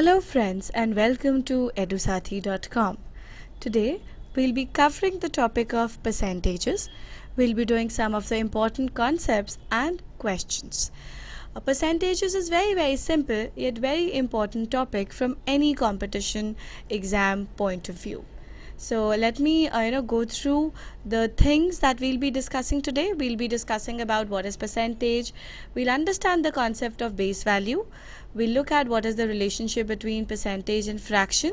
Hello friends and welcome to edusathi.com. Today we'll be covering the topic of percentages. We'll be doing some of the important concepts and questions. A percentages is very very simple yet very important topic from any competition exam point of view. So let me uh, you know go through the things that we'll be discussing today. We'll be discussing about what is percentage. We'll understand the concept of base value we look at what is the relationship between percentage and fraction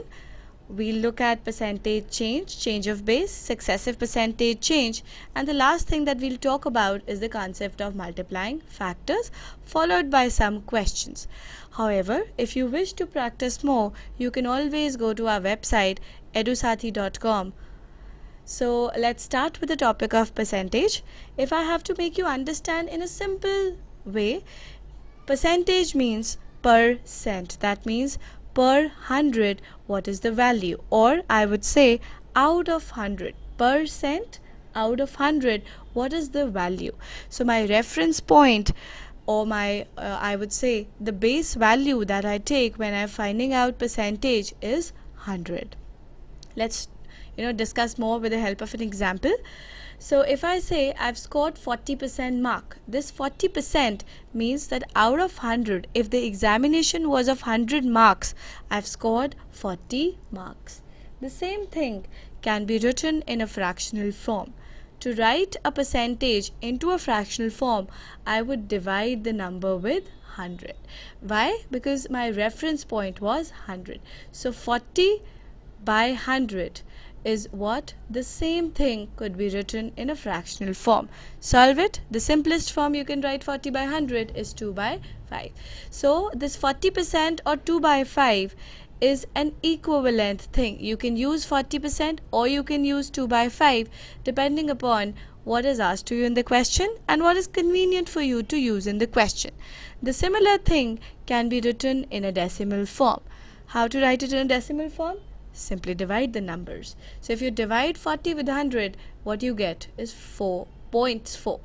we look at percentage change, change of base, successive percentage change and the last thing that we'll talk about is the concept of multiplying factors followed by some questions. However, if you wish to practice more, you can always go to our website edusathi.com. So let's start with the topic of percentage. If I have to make you understand in a simple way, percentage means per cent. That means per 100 what is the value or I would say out of 100 percent out of 100 what is the value so my reference point or my uh, I would say the base value that I take when I'm finding out percentage is 100 let's you know discuss more with the help of an example so if I say I've scored 40% mark, this 40% means that out of 100, if the examination was of 100 marks, I've scored 40 marks. The same thing can be written in a fractional form. To write a percentage into a fractional form, I would divide the number with 100. Why? Because my reference point was 100. So 40 by 100 is what the same thing could be written in a fractional form. Solve it. The simplest form you can write 40 by 100 is 2 by 5. So this 40% or 2 by 5 is an equivalent thing. You can use 40% or you can use 2 by 5 depending upon what is asked to you in the question and what is convenient for you to use in the question. The similar thing can be written in a decimal form. How to write it in a decimal form? simply divide the numbers. So if you divide 40 with 100, what you get is 4.4.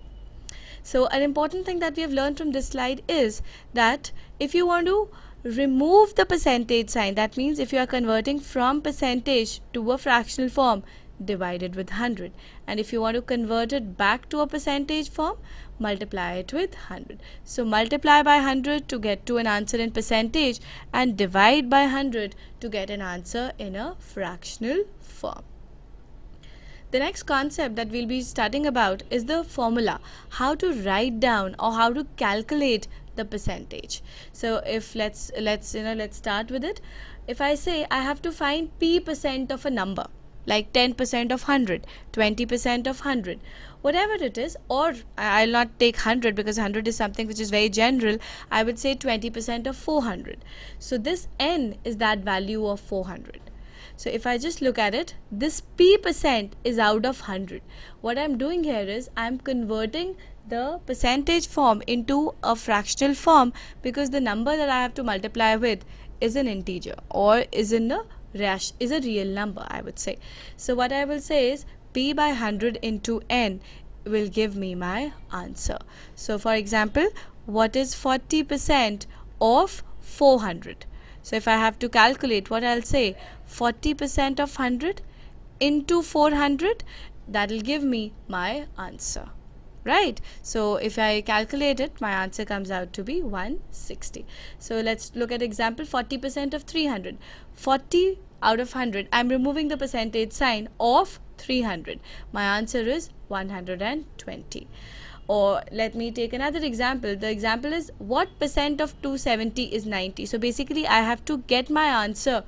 So an important thing that we have learned from this slide is that if you want to remove the percentage sign, that means if you are converting from percentage to a fractional form, divided with 100 and if you want to convert it back to a percentage form multiply it with 100 so multiply by 100 to get to an answer in percentage and divide by 100 to get an answer in a fractional form the next concept that we'll be studying about is the formula how to write down or how to calculate the percentage so if let's let's you know let's start with it if i say i have to find p percent of a number like 10% of 100 20% of 100 whatever it is or i'll not take 100 because 100 is something which is very general i would say 20% of 400 so this n is that value of 400 so if i just look at it this p percent is out of 100 what i'm doing here is i'm converting the percentage form into a fractional form because the number that i have to multiply with is an integer or is in a rash is a real number I would say. So what I will say is P by 100 into N will give me my answer. So for example, what is 40% of 400? So if I have to calculate what I'll say 40% of 100 into 400 that will give me my answer right so if I calculate it my answer comes out to be 160 so let's look at example 40 percent of 300 40 out of 100 I'm removing the percentage sign of 300 my answer is 120 or let me take another example the example is what percent of 270 is 90 so basically I have to get my answer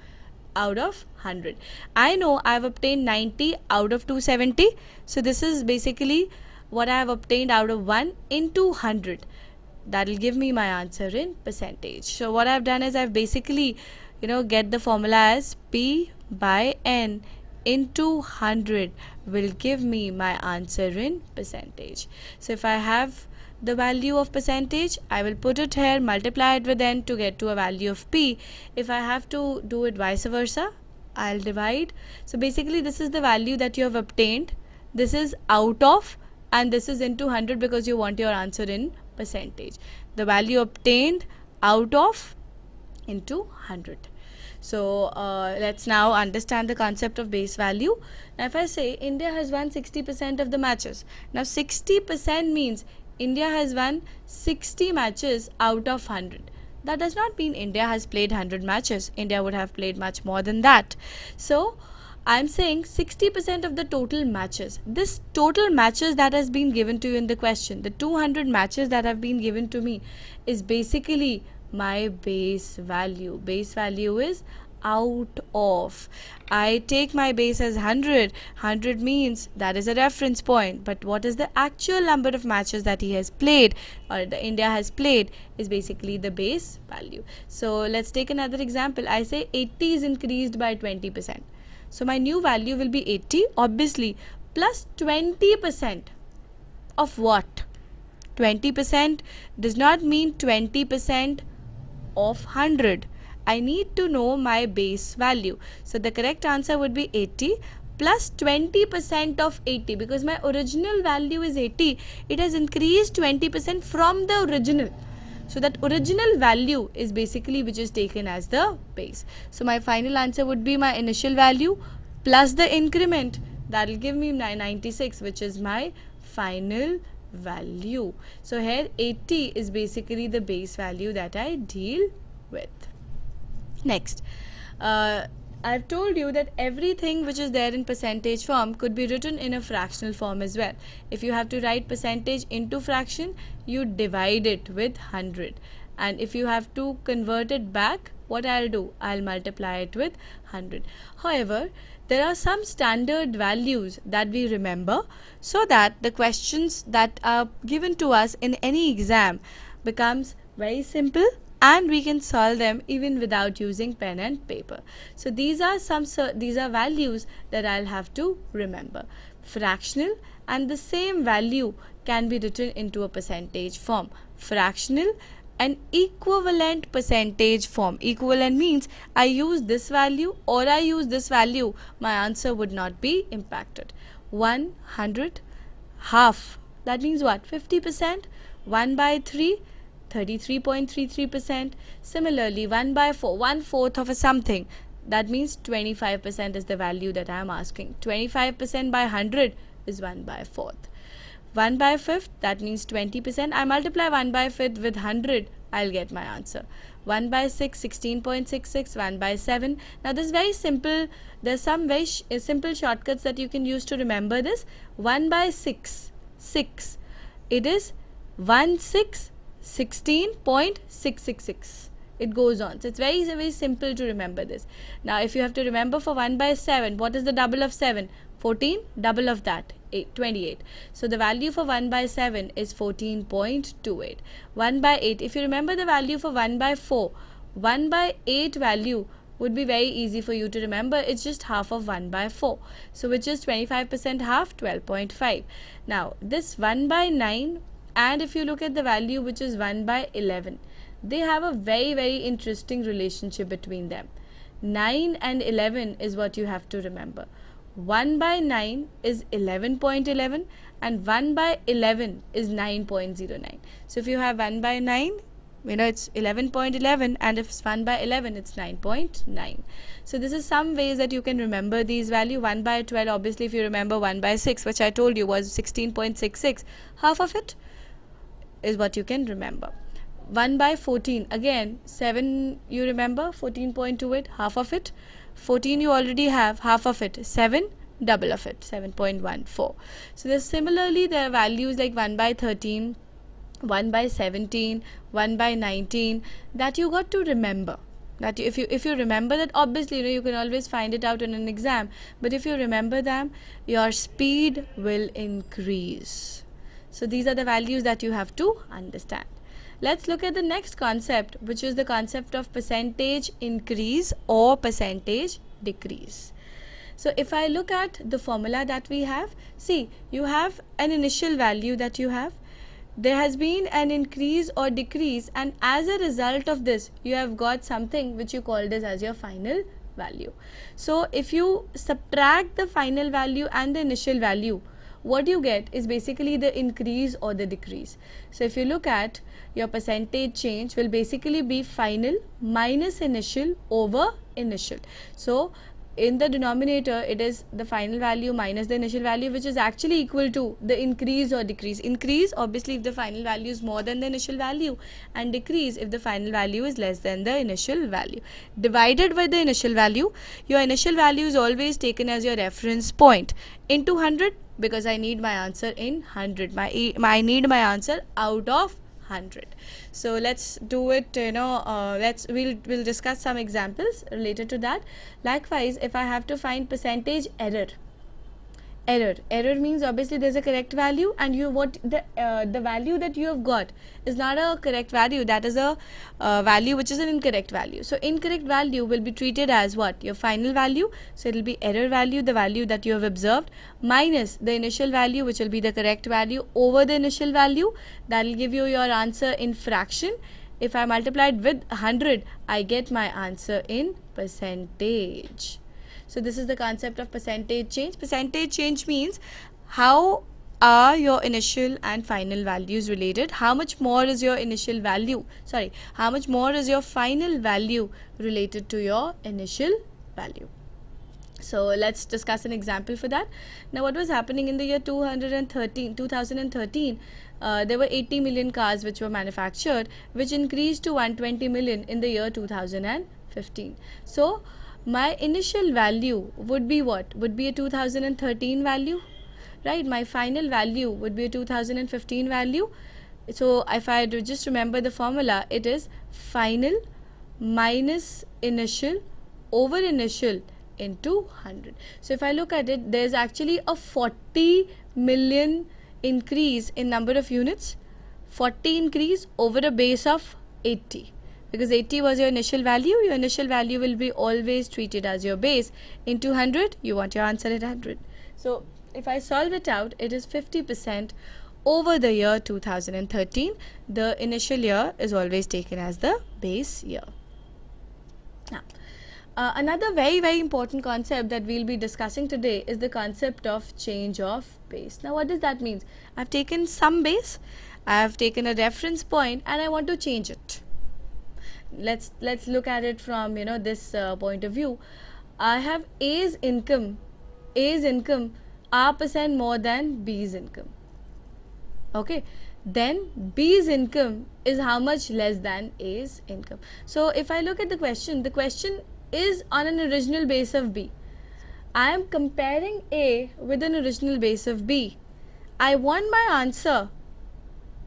out of 100 I know I've obtained 90 out of 270 so this is basically what I have obtained out of 1 in 200 that will give me my answer in percentage so what I've done is I've basically you know get the formula as P by N into 100 will give me my answer in percentage so if I have the value of percentage I will put it here multiply it with N to get to a value of P if I have to do it vice versa I'll divide so basically this is the value that you have obtained this is out of and this is into 100 because you want your answer in percentage. The value obtained out of into 100. So uh, let's now understand the concept of base value. Now if I say India has won 60% of the matches. Now 60% means India has won 60 matches out of 100. That does not mean India has played 100 matches. India would have played much more than that. So I'm saying 60% of the total matches. This total matches that has been given to you in the question, the 200 matches that have been given to me is basically my base value. Base value is out of. I take my base as 100. 100 means that is a reference point. But what is the actual number of matches that he has played or the India has played is basically the base value. So let's take another example. I say 80 is increased by 20%. So my new value will be 80 obviously plus 20% of what? 20% does not mean 20% of 100. I need to know my base value. So the correct answer would be 80 plus 20% of 80 because my original value is 80. It has increased 20% from the original. So that original value is basically which is taken as the base. So my final answer would be my initial value plus the increment that will give me 96 which is my final value. So here 80 is basically the base value that I deal with. Next. Uh, I've told you that everything which is there in percentage form could be written in a fractional form as well. If you have to write percentage into fraction, you divide it with 100. And if you have to convert it back, what I'll do? I'll multiply it with 100. However, there are some standard values that we remember so that the questions that are given to us in any exam becomes very simple and we can solve them even without using pen and paper. So these are some these are values that I'll have to remember. Fractional and the same value can be written into a percentage form. Fractional an equivalent percentage form. Equivalent means I use this value or I use this value, my answer would not be impacted. 100, half, that means what? 50%, 1 by 3, 33.33%. Similarly, 1 by 4, 1 fourth of a something. That means 25% is the value that I am asking. 25% by 100 is 1 by fourth. 1 by 5th, that means 20%. I multiply 1 by 5th with 100, I'll get my answer. 1 by 6, 16.66, 1 by 7. Now this is very simple, there's some very sh uh, simple shortcuts that you can use to remember this. 1 by 6, 6. It is 1 6 16.666 it goes on so it's very very simple to remember this now if you have to remember for 1 by 7 what is the double of 7 14 double of that 8 28 so the value for 1 by 7 is 14.28 1 by 8 if you remember the value for 1 by 4 1 by 8 value would be very easy for you to remember it's just half of 1 by 4 so which is 25 percent half 12.5 now this 1 by 9 and if you look at the value which is 1 by 11 they have a very very interesting relationship between them 9 and 11 is what you have to remember 1 by 9 is 11.11 .11 and 1 by 11 is 9.09 so if you have 1 by 9 you know it's 11.11 .11, and if it's 1 by 11 it's 9.9 .9. so this is some ways that you can remember these value 1 by 12 obviously if you remember 1 by 6 which i told you was 16.66 half of it is what you can remember. 1 by 14 again 7 you remember 14.28 half of it 14 you already have half of it 7 double of it 7.14 so there's similarly there are values like 1 by 13 1 by 17 1 by 19 that you got to remember that if you if you remember that obviously you know you can always find it out in an exam but if you remember them your speed will increase so these are the values that you have to understand. Let's look at the next concept which is the concept of percentage increase or percentage decrease. So if I look at the formula that we have, see you have an initial value that you have. There has been an increase or decrease and as a result of this you have got something which you called this as your final value. So if you subtract the final value and the initial value, what you get is basically the increase or the decrease. So if you look at your percentage change will basically be final minus initial over initial. So in the denominator it is the final value minus the initial value which is actually equal to the increase or decrease increase obviously if the final value is more than the initial value and decrease if the final value is less than the initial value divided by the initial value your initial value is always taken as your reference point into 100 because I need my answer in 100. My, I need my answer out of 100. So let's do it, you know, uh, let's, we'll, we'll discuss some examples related to that. Likewise, if I have to find percentage error, error error means obviously there's a correct value and you what the uh, the value that you have got is not a correct value that is a uh, value which is an incorrect value so incorrect value will be treated as what your final value so it will be error value the value that you have observed minus the initial value which will be the correct value over the initial value that will give you your answer in fraction if i multiplied with 100 i get my answer in percentage so this is the concept of percentage change. Percentage change means how are your initial and final values related? How much more is your initial value? Sorry, how much more is your final value related to your initial value? So let's discuss an example for that. Now what was happening in the year 213, 2013, uh, there were 80 million cars which were manufactured which increased to 120 million in the year 2015. So my initial value would be what? Would be a 2013 value, right? My final value would be a 2015 value. So if I just remember the formula, it is final minus initial over initial into 100. So if I look at it, there's actually a 40 million increase in number of units, 40 increase over a base of 80 because 80 was your initial value your initial value will be always treated as your base in 200 you want your answer at 100 so if I solve it out it is 50 percent over the year 2013 the initial year is always taken as the base year now uh, another very very important concept that we'll be discussing today is the concept of change of base now what does that mean i've taken some base i've taken a reference point and i want to change it let's let's look at it from you know this uh, point of view i have a's income a's income are percent more than b's income okay then b's income is how much less than a's income so if i look at the question the question is on an original base of b i am comparing a with an original base of b i want my answer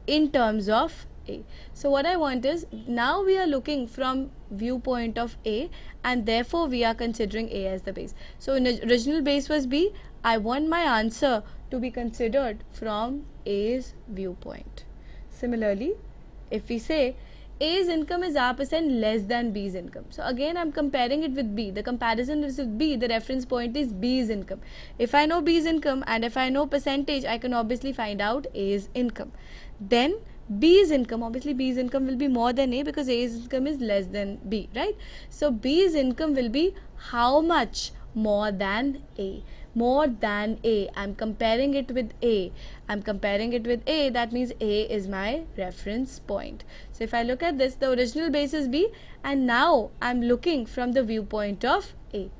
in terms of a. So what I want is now we are looking from viewpoint of A and therefore we are considering A as the base. So original base was B. I want my answer to be considered from A's viewpoint. Similarly, if we say A's income is R percent less than B's income. So again, I'm comparing it with B. The comparison is with B. The reference point is B's income. If I know B's income and if I know percentage, I can obviously find out A's income. Then B's income. Obviously, B's income will be more than A because A's income is less than B, right? So, B's income will be how much more than A? More than A. I'm comparing it with A. I'm comparing it with A. That means A is my reference point. So, if I look at this, the original base is B and now I'm looking from the viewpoint of A.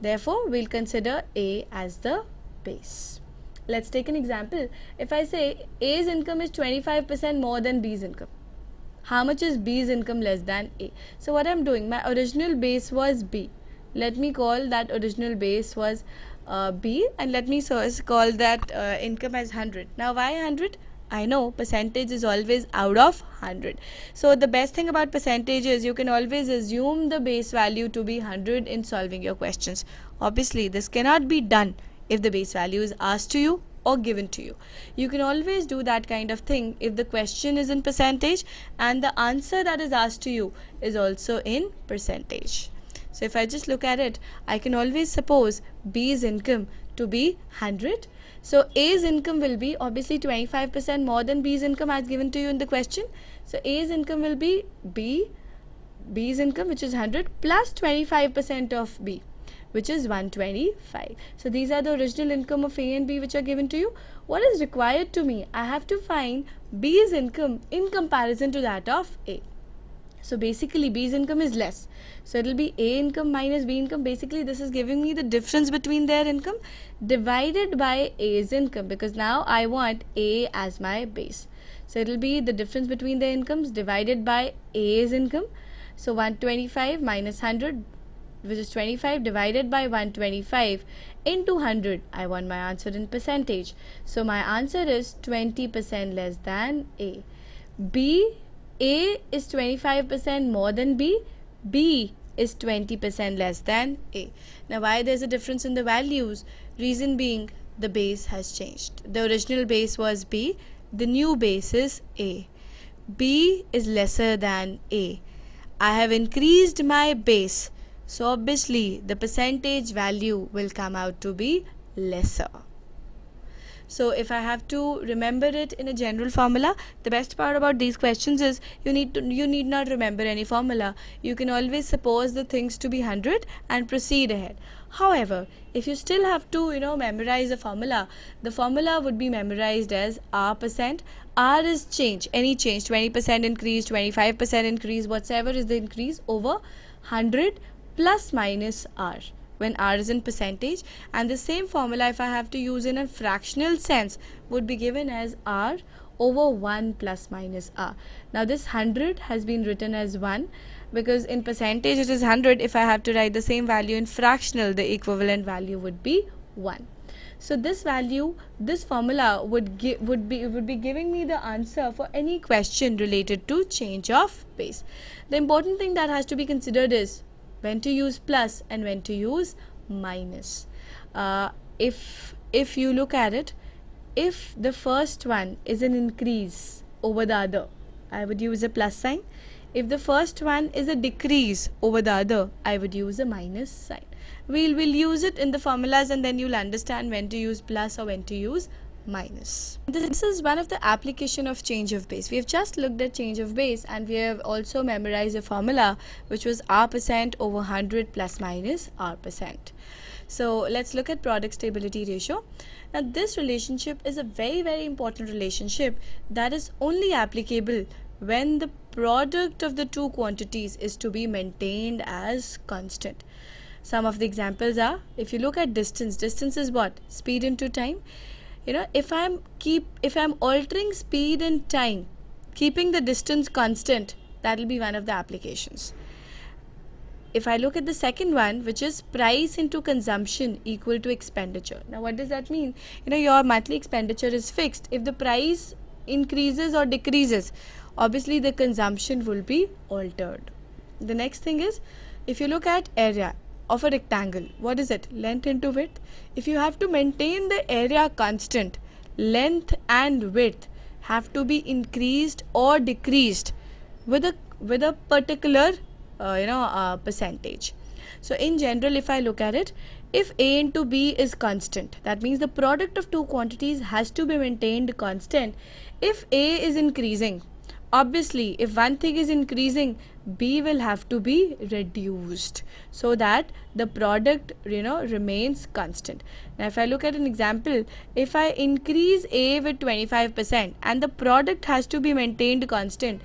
Therefore, we'll consider A as the base. Let's take an example. If I say A's income is 25% more than B's income, how much is B's income less than A? So what I'm doing, my original base was B. Let me call that original base was uh, B and let me so call that uh, income as 100. Now why 100? I know percentage is always out of 100. So the best thing about percentage is you can always assume the base value to be 100 in solving your questions. Obviously this cannot be done if the base value is asked to you or given to you. You can always do that kind of thing if the question is in percentage and the answer that is asked to you is also in percentage. So if I just look at it, I can always suppose B's income to be 100. So A's income will be obviously 25% more than B's income as given to you in the question. So A's income will be B, B's income which is 100 plus 25% of B which is 125 so these are the original income of a and b which are given to you what is required to me i have to find b's income in comparison to that of a so basically B's income is less. So it will be A income minus B income. Basically this is giving me the difference between their income divided by A's income because now I want A as my base. So it will be the difference between their incomes divided by A's income. So 125 minus 100 which is 25 divided by 125 into 100. I want my answer in percentage. So my answer is 20% less than A. B, A is 25% more than B. B is 20% less than A. Now why there's a difference in the values? Reason being the base has changed. The original base was B. The new base is A. B is lesser than A. I have increased my base so obviously the percentage value will come out to be lesser. So if I have to remember it in a general formula, the best part about these questions is you need to you need not remember any formula. You can always suppose the things to be 100 and proceed ahead. However, if you still have to, you know, memorize a formula, the formula would be memorized as R percent. R is change, any change, 20% increase, 25% increase, whatever is the increase over 100 plus minus r when r is in percentage and the same formula if I have to use in a fractional sense would be given as r over 1 plus minus r. Now this 100 has been written as 1 because in percentage it is 100 if I have to write the same value in fractional the equivalent value would be 1. So this value, this formula would give would be would be giving me the answer for any question related to change of base. The important thing that has to be considered is when to use plus and when to use minus. Uh, if, if you look at it, if the first one is an increase over the other, I would use a plus sign. If the first one is a decrease over the other, I would use a minus sign. We'll, we'll use it in the formulas and then you'll understand when to use plus or when to use minus. This is one of the application of change of base. We have just looked at change of base and we have also memorized a formula which was R percent over 100 plus minus R percent. So let's look at product stability ratio. Now this relationship is a very very important relationship that is only applicable when the product of the two quantities is to be maintained as constant. Some of the examples are if you look at distance, distance is what? Speed into time you know if i'm keep if i'm altering speed and time keeping the distance constant that will be one of the applications if i look at the second one which is price into consumption equal to expenditure now what does that mean you know your monthly expenditure is fixed if the price increases or decreases obviously the consumption will be altered the next thing is if you look at area of a rectangle. What is it? Length into width. If you have to maintain the area constant, length and width have to be increased or decreased with a with a particular uh, you know uh, percentage. So in general, if I look at it, if A into B is constant, that means the product of two quantities has to be maintained constant. If A is increasing, obviously if one thing is increasing b will have to be reduced so that the product you know remains constant now if i look at an example if i increase a with 25% and the product has to be maintained constant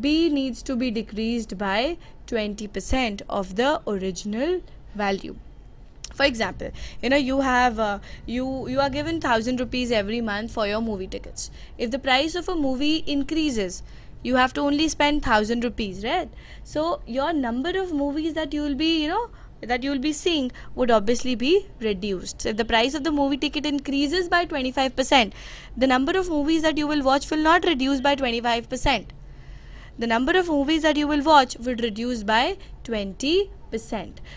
b needs to be decreased by 20% of the original value for example you know you have uh, you you are given 1000 rupees every month for your movie tickets if the price of a movie increases you have to only spend 1000 rupees right so your number of movies that you will be you know that you will be seeing would obviously be reduced. So if the price of the movie ticket increases by 25%, the number of movies that you will watch will not reduce by 25%. The number of movies that you will watch would reduce by 20%.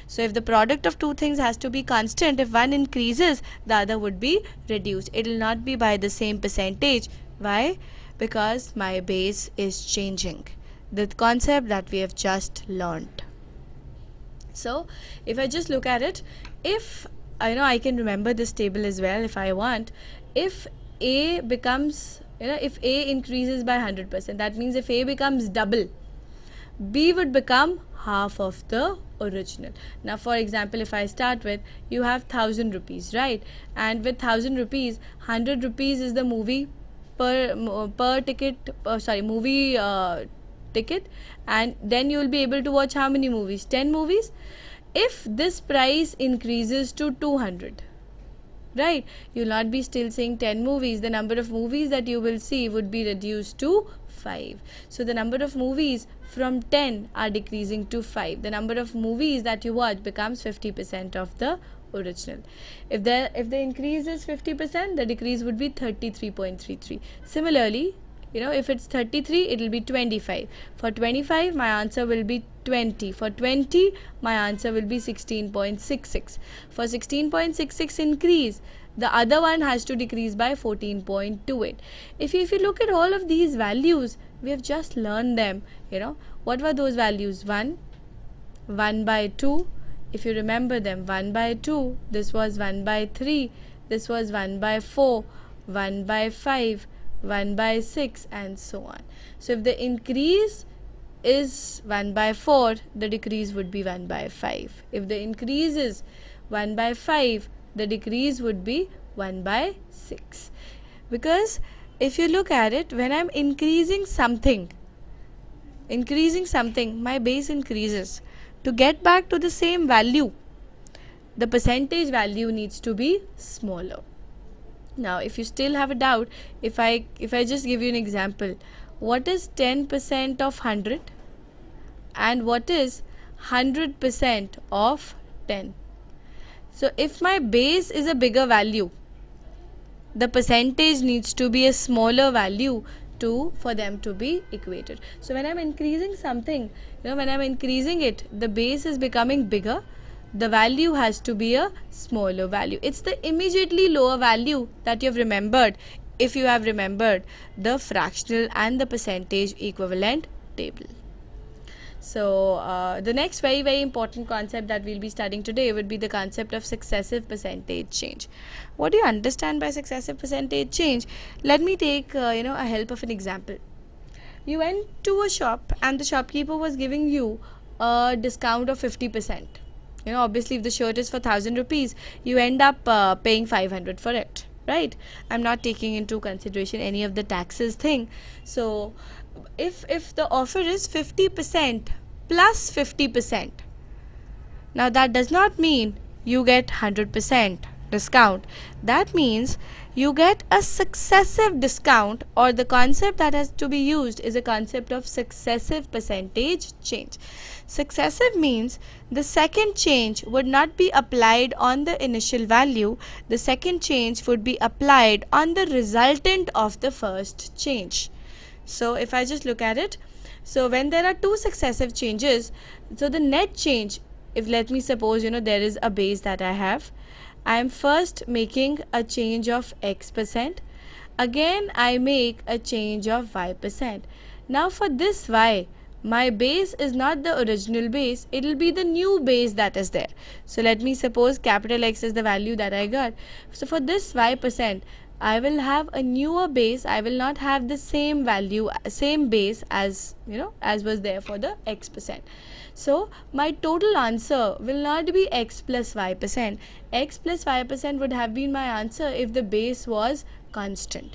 So if the product of two things has to be constant, if one increases, the other would be reduced. It will not be by the same percentage. Why? because my base is changing the concept that we have just learned so if I just look at it if I know I can remember this table as well if I want if a becomes you know if a increases by 100% that means if a becomes double b would become half of the original now for example if i start with you have 1000 rupees right and with 1000 rupees 100 rupees is the movie per per ticket per, uh, sorry movie uh, ticket and then you will be able to watch how many movies 10 movies if this price increases to 200 right you'll not be still seeing 10 movies the number of movies that you will see would be reduced to 5 so the number of movies from 10 are decreasing to 5 the number of movies that you watch becomes 50% of the original. If the, if the increase is 50%, the decrease would be 33.33. Similarly, you know, if it's 33, it will be 25. For 25, my answer will be 20. For 20, my answer will be 16.66. For 16.66 increase, the other one has to decrease by 14.28. If if you look at all of these values, we have just learned them, you know. What were those values? 1, 1 by 2, if you remember them 1 by 2 this was 1 by 3 this was 1 by 4 1 by 5 1 by 6 and so on so if the increase is 1 by 4 the decrease would be 1 by 5 if the increase is 1 by 5 the decrease would be 1 by 6 because if you look at it when i'm increasing something increasing something my base increases to get back to the same value the percentage value needs to be smaller now if you still have a doubt if i if i just give you an example what is 10% of 100 and what is 100% of 10 so if my base is a bigger value the percentage needs to be a smaller value 2 for them to be equated. So when I'm increasing something, you know, when I'm increasing it, the base is becoming bigger. The value has to be a smaller value. It's the immediately lower value that you've remembered if you have remembered the fractional and the percentage equivalent table. So uh, the next very very important concept that we'll be studying today would be the concept of successive percentage change. What do you understand by successive percentage change? Let me take uh, you know a help of an example. You went to a shop and the shopkeeper was giving you a discount of 50%. You know obviously if the shirt is for 1000 rupees you end up uh, paying 500 for it right i'm not taking into consideration any of the taxes thing so if if the offer is 50% plus 50%. Now that does not mean you get 100% discount. That means you get a successive discount or the concept that has to be used is a concept of successive percentage change. Successive means the second change would not be applied on the initial value. The second change would be applied on the resultant of the first change. So if I just look at it, so when there are two successive changes, so the net change, if let me suppose, you know, there is a base that I have, I am first making a change of X percent. Again, I make a change of Y percent. Now for this Y, my base is not the original base it'll be the new base that is there so let me suppose capital x is the value that i got so for this y percent i will have a newer base i will not have the same value same base as you know as was there for the x percent so my total answer will not be x plus y percent x plus y percent would have been my answer if the base was constant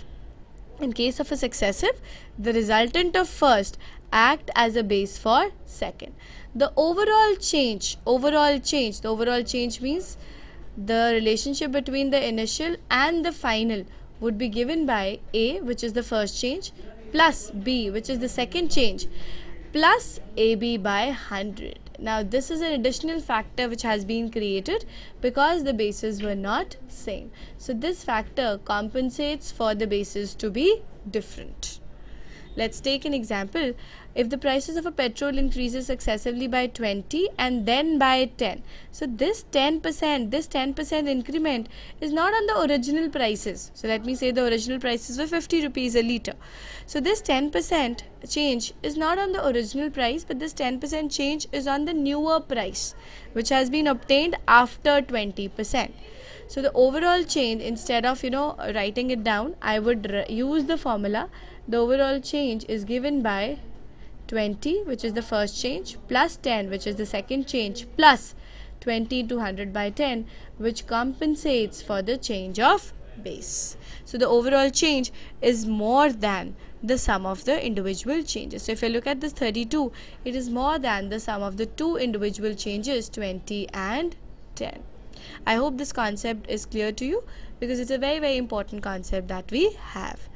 in case of a successive, the resultant of first act as a base for second. The overall change, overall change, the overall change means the relationship between the initial and the final would be given by A which is the first change plus B which is the second change plus AB by 100. Now this is an additional factor which has been created because the bases were not same. So this factor compensates for the bases to be different. Let's take an example. If the prices of a petrol increases successively by 20 and then by 10. So this 10%, this 10% increment is not on the original prices. So let me say the original prices were 50 rupees a litre. So this 10% change is not on the original price but this 10% change is on the newer price which has been obtained after 20%. So the overall change instead of you know writing it down I would use the formula the overall change is given by 20 which is the first change plus 10 which is the second change plus 20 to 100 by 10 which compensates for the change of base. So the overall change is more than the sum of the individual changes. So if I look at this 32 it is more than the sum of the two individual changes 20 and 10. I hope this concept is clear to you because it's a very very important concept that we have.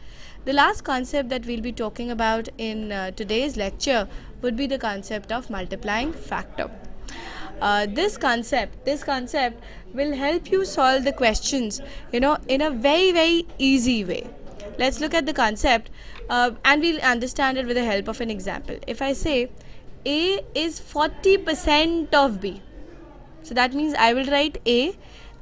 The last concept that we'll be talking about in uh, today's lecture would be the concept of multiplying factor. Uh, this concept this concept will help you solve the questions you know in a very very easy way let's look at the concept uh, and we'll understand it with the help of an example if i say a is 40% of b so that means i will write a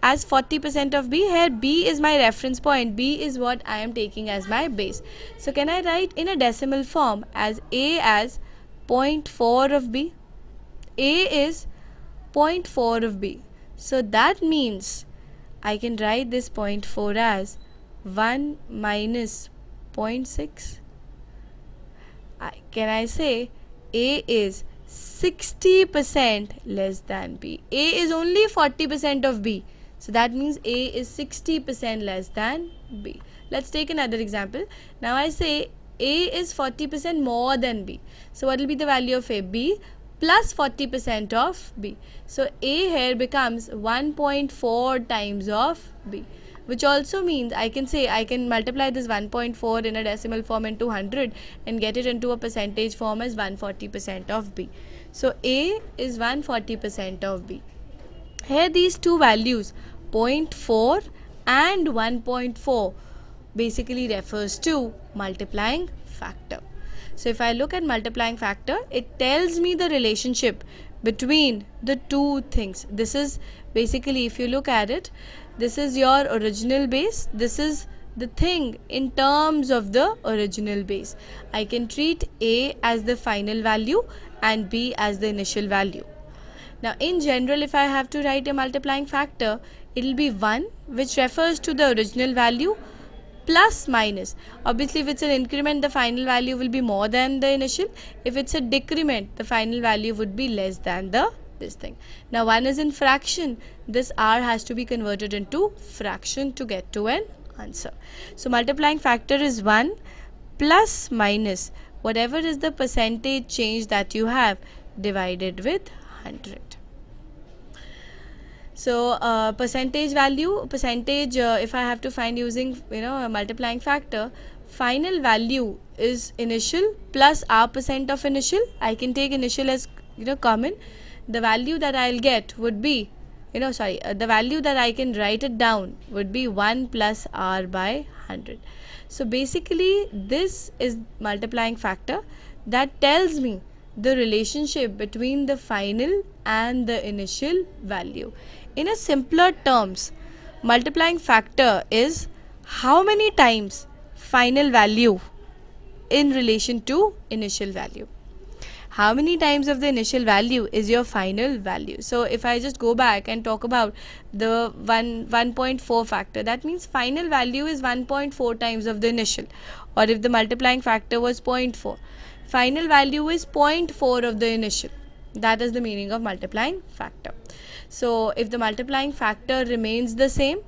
as 40% of b here b is my reference point b is what I am taking as my base so can I write in a decimal form as a as 0.4 of b a is 0.4 of b so that means I can write this 0.4 as 1 minus 0.6 I, can I say a is 60% less than B. A is only 40% of B. So that means A is 60% less than B. Let's take another example. Now I say A is 40% more than B. So what will be the value of A? B plus 40% of B. So A here becomes 1.4 times of B which also means I can say I can multiply this 1.4 in a decimal form into 100 and get it into a percentage form as 140% of B. So A is 140% of B. Here these two values 0.4 and 1.4 basically refers to multiplying factor. So if I look at multiplying factor, it tells me the relationship between the two things. This is basically if you look at it, this is your original base. This is the thing in terms of the original base. I can treat A as the final value and B as the initial value. Now in general if I have to write a multiplying factor it will be 1 which refers to the original value plus minus obviously if it's an increment the final value will be more than the initial if it's a decrement the final value would be less than the this thing now 1 is in fraction this r has to be converted into fraction to get to an answer so multiplying factor is 1 plus minus whatever is the percentage change that you have divided with 100 so uh, percentage value percentage uh, if i have to find using you know a multiplying factor final value is initial plus r percent of initial i can take initial as you know common the value that i'll get would be you know sorry uh, the value that i can write it down would be 1 plus r by 100 so basically this is multiplying factor that tells me the relationship between the final and the initial value. In a simpler terms, multiplying factor is how many times final value in relation to initial value. How many times of the initial value is your final value? So if I just go back and talk about the 1 1.4 factor, that means final value is 1.4 times of the initial. Or if the multiplying factor was 0.4 Final value is 0.4 of the initial. That is the meaning of multiplying factor. So if the multiplying factor remains the same,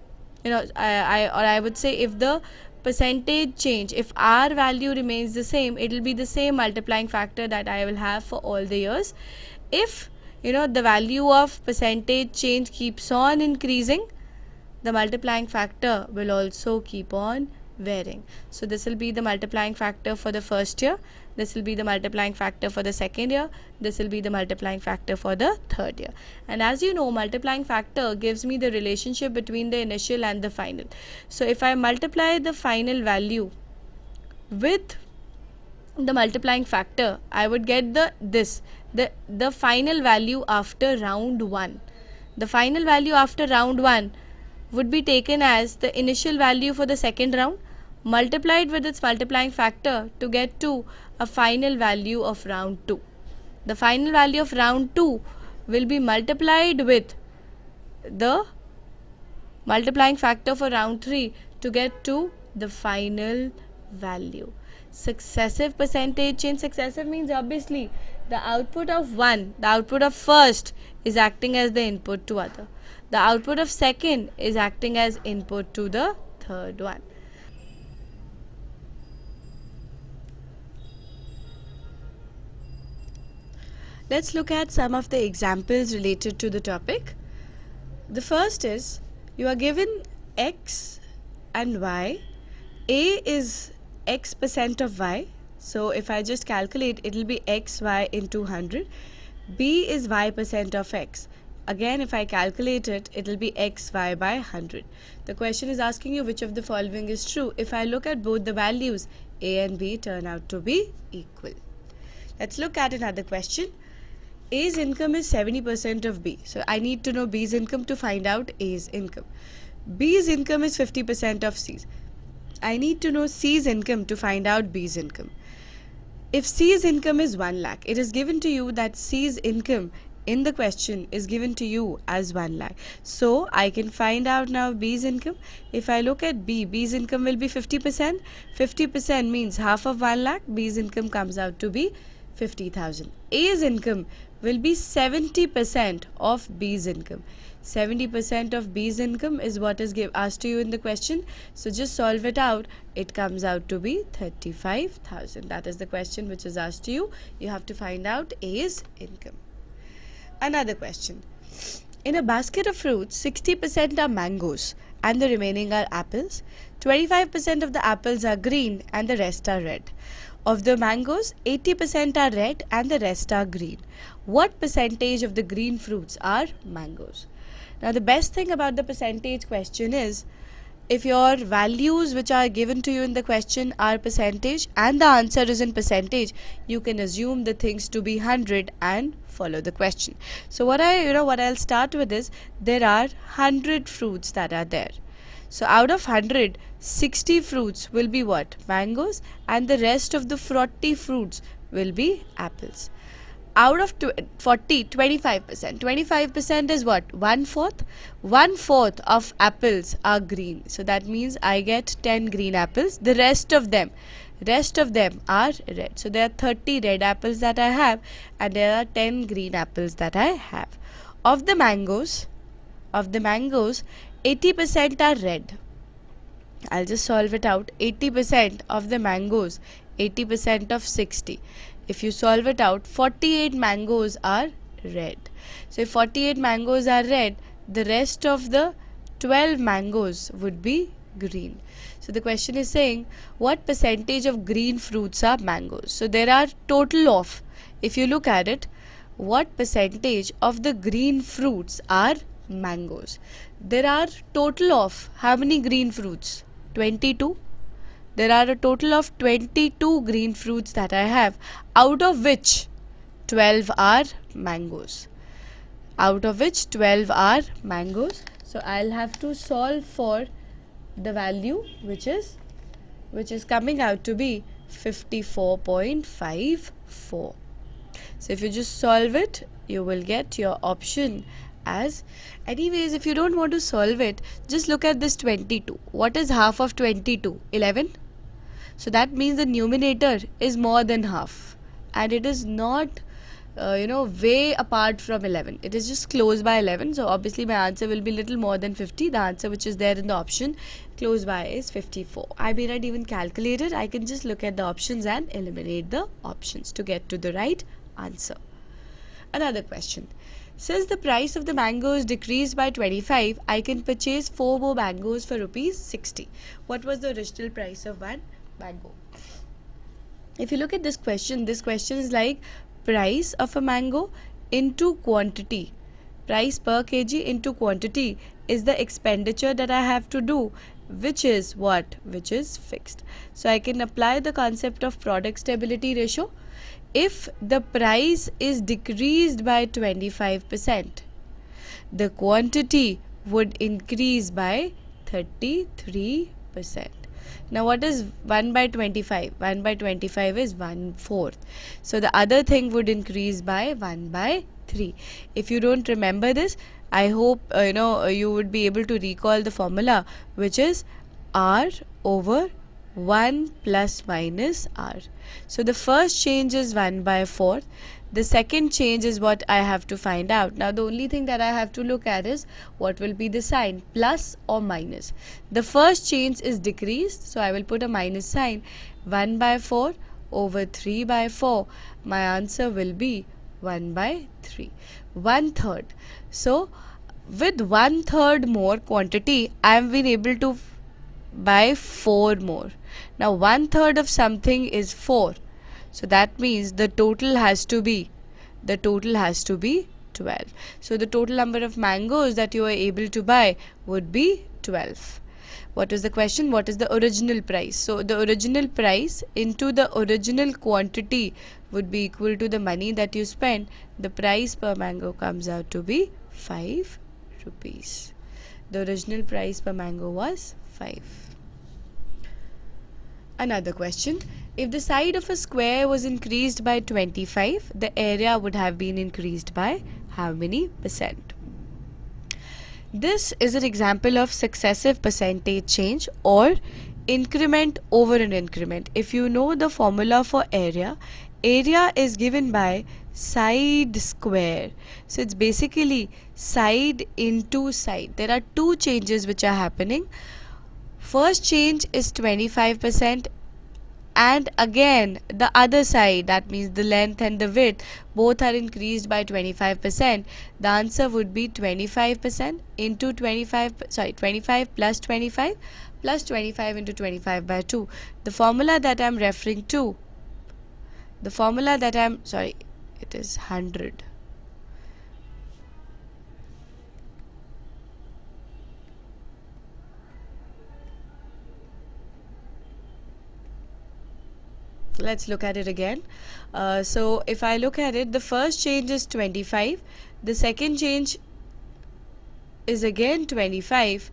you know, I, I or I would say if the percentage change if r value remains the same it will be the same multiplying factor that i will have for all the years if you know the value of percentage change keeps on increasing the multiplying factor will also keep on varying so this will be the multiplying factor for the first year this will be the multiplying factor for the second year this will be the multiplying factor for the third year and as you know multiplying factor gives me the relationship between the initial and the final so if I multiply the final value with the multiplying factor I would get the this the the final value after round 1 the final value after round 1 would be taken as the initial value for the second round multiplied with its multiplying factor to get to a final value of round 2. The final value of round 2 will be multiplied with the multiplying factor for round 3 to get to the final value. Successive percentage change successive means obviously the output of one, the output of first is acting as the input to other. The output of second is acting as input to the third one. Let's look at some of the examples related to the topic. The first is you are given x and y. A is x percent of y. So if I just calculate, it will be xy into 100. B is y percent of x. Again, if I calculate it, it will be xy by 100. The question is asking you which of the following is true. If I look at both the values, a and b turn out to be equal. Let's look at another question. A's income is 70% of B. So I need to know B's income to find out A's income. B's income is 50% of C's. I need to know C's income to find out B's income. If C's income is 1 lakh, it is given to you that C's income in the question is given to you as 1 lakh. So I can find out now B's income. If I look at B, B's income will be 50%. 50% means half of 1 lakh. B's income comes out to be 50,000. A's income will be 70% of B's income. 70% of B's income is what is give, asked to you in the question. So just solve it out. It comes out to be 35,000. That is the question which is asked to you. You have to find out A's income. Another question. In a basket of fruits, 60% are mangoes and the remaining are apples. 25% of the apples are green and the rest are red. Of the mangoes, 80% are red and the rest are green what percentage of the green fruits are mangoes? Now, the best thing about the percentage question is if your values which are given to you in the question are percentage and the answer is in percentage, you can assume the things to be 100 and follow the question. So, what I, you know, what I'll start with is there are 100 fruits that are there. So out of 100, 60 fruits will be what? Mangoes and the rest of the 40 fruits will be apples out of 40, 25%. 25% is what? One fourth? One fourth of apples are green. So that means I get 10 green apples. The rest of them, rest of them are red. So there are 30 red apples that I have and there are 10 green apples that I have. Of the mangoes, of the mangoes, 80% are red. I'll just solve it out. 80% of the mangoes, 80% of 60 if you solve it out 48 mangoes are red so if 48 mangoes are red the rest of the 12 mangoes would be green so the question is saying what percentage of green fruits are mangoes so there are total of if you look at it what percentage of the green fruits are mangoes there are total of how many green fruits 22 there are a total of 22 green fruits that I have, out of which 12 are mangoes. Out of which 12 are mangoes. So I'll have to solve for the value which is which is coming out to be 54.54. So if you just solve it, you will get your option as anyways if you don't want to solve it just look at this 22 what is half of 22 11 so that means the numerator is more than half and it is not uh, you know way apart from 11 it is just close by 11 so obviously my answer will be little more than 50 the answer which is there in the option close by is 54 I may not even calculate it I can just look at the options and eliminate the options to get to the right answer another question since the price of the mangoes decreased by 25 I can purchase 4 more mangoes for rupees 60 what was the original price of one mango if you look at this question this question is like price of a mango into quantity price per kg into quantity is the expenditure that I have to do which is what which is fixed so I can apply the concept of product stability ratio if the price is decreased by 25% the quantity would increase by 33% now what is 1 by 25? 1 by 25 is 1 fourth. So the other thing would increase by 1 by 3. If you don't remember this, I hope uh, you know uh, you would be able to recall the formula which is R over 1 plus minus R. So the first change is 1 by 4 the second change is what I have to find out. Now the only thing that I have to look at is what will be the sign plus or minus. The first change is decreased so I will put a minus sign 1 by 4 over 3 by 4. My answer will be 1 by 3. One third. So with one third more quantity I have been able to buy 4 more. Now one third of something is 4 so that means the total has to be, the total has to be 12. So the total number of mangoes that you are able to buy would be 12 what is the question what is the original price so the original price into the original quantity would be equal to the money that you spend the price per mango comes out to be 5 rupees the original price per mango was 5 Another question. If the side of a square was increased by 25, the area would have been increased by how many percent? This is an example of successive percentage change or increment over an increment. If you know the formula for area, area is given by side square. So it's basically side into side. There are two changes which are happening first change is 25% and again the other side that means the length and the width both are increased by 25% the answer would be 25% into 25 sorry 25 plus 25 plus 25 into 25 by 2 the formula that I'm referring to the formula that I'm sorry it is 100 Let's look at it again. Uh, so if I look at it, the first change is 25. The second change is again 25.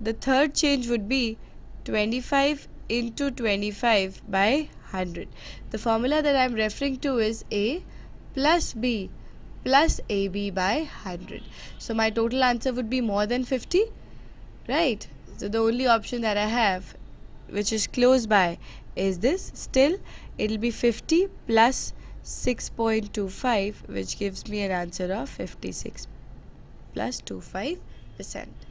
The third change would be 25 into 25 by 100. The formula that I'm referring to is A plus B plus AB by 100. So my total answer would be more than 50, right? So the only option that I have, which is close by, is this still it will be 50 plus 6.25 which gives me an answer of 56 plus 25 percent